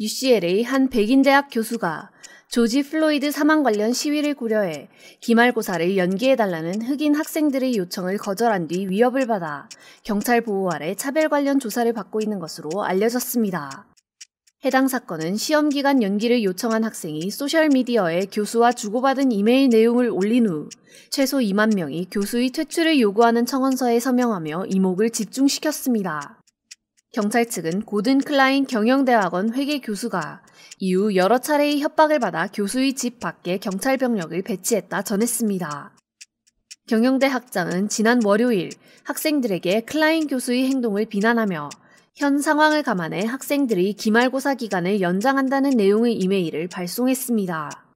UCLA 한 백인대학 교수가 조지 플로이드 사망 관련 시위를 고려해 기말고사를 연기해달라는 흑인 학생들의 요청을 거절한 뒤 위협을 받아 경찰 보호 아래 차별 관련 조사를 받고 있는 것으로 알려졌습니다. 해당 사건은 시험 기간 연기를 요청한 학생이 소셜미디어에 교수와 주고받은 이메일 내용을 올린 후 최소 2만 명이 교수의 퇴출을 요구하는 청원서에 서명하며 이목을 집중시켰습니다. 경찰 측은 고든 클라인 경영대학원 회계 교수가 이후 여러 차례의 협박을 받아 교수의 집 밖에 경찰 병력을 배치했다 전했습니다. 경영대 학장은 지난 월요일 학생들에게 클라인 교수의 행동을 비난하며 현 상황을 감안해 학생들이 기말고사 기간을 연장한다는 내용의 이메일을 발송했습니다.